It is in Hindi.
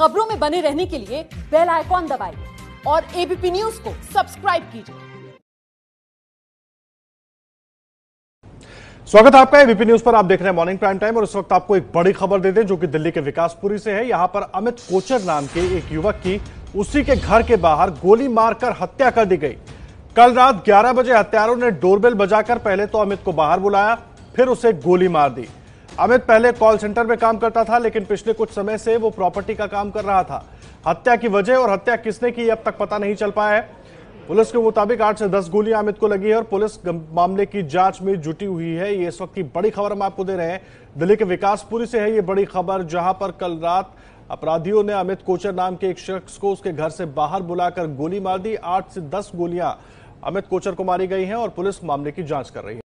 खबरों में बने रहने के लिए बेल आइकॉन दबाइए और एबीपी न्यूज को सब्सक्राइब कीजिए स्वागत है आपका एबीपी न्यूज पर आप देख रहे हैं मॉर्निंग प्राइम टाइम और इस वक्त आपको एक बड़ी खबर दे दें जो कि दिल्ली के विकासपुरी से है यहां पर अमित कोचर नाम के एक युवक की उसी के घर के बाहर गोली मारकर हत्या कर दी गई कल रात 11 बजे हत्यारों ने डोरबेल बजाकर पहले तो अमित को बाहर बुलाया फिर उसे गोली मार दी अमित पहले कॉल सेंटर में काम करता था लेकिन पिछले कुछ समय से वो प्रॉपर्टी का काम कर रहा था हत्या की वजह और हत्या किसने की अब तक पता नहीं चल पाया है पुलिस के मुताबिक आठ से दस गोलियां अमित को लगी है और पुलिस मामले की जांच में जुटी हुई है ये इस वक्त की बड़ी खबर हम आपको दे रहे हैं दिल्ली के विकासपुरी से है ये बड़ी खबर जहां पर कल रात अपराधियों ने अमित कोचर नाम के एक शख्स को उसके घर से बाहर बुलाकर गोली मार दी आठ से दस गोलियां अमित कोचर को मारी गई हैं और पुलिस मामले की जांच कर रही है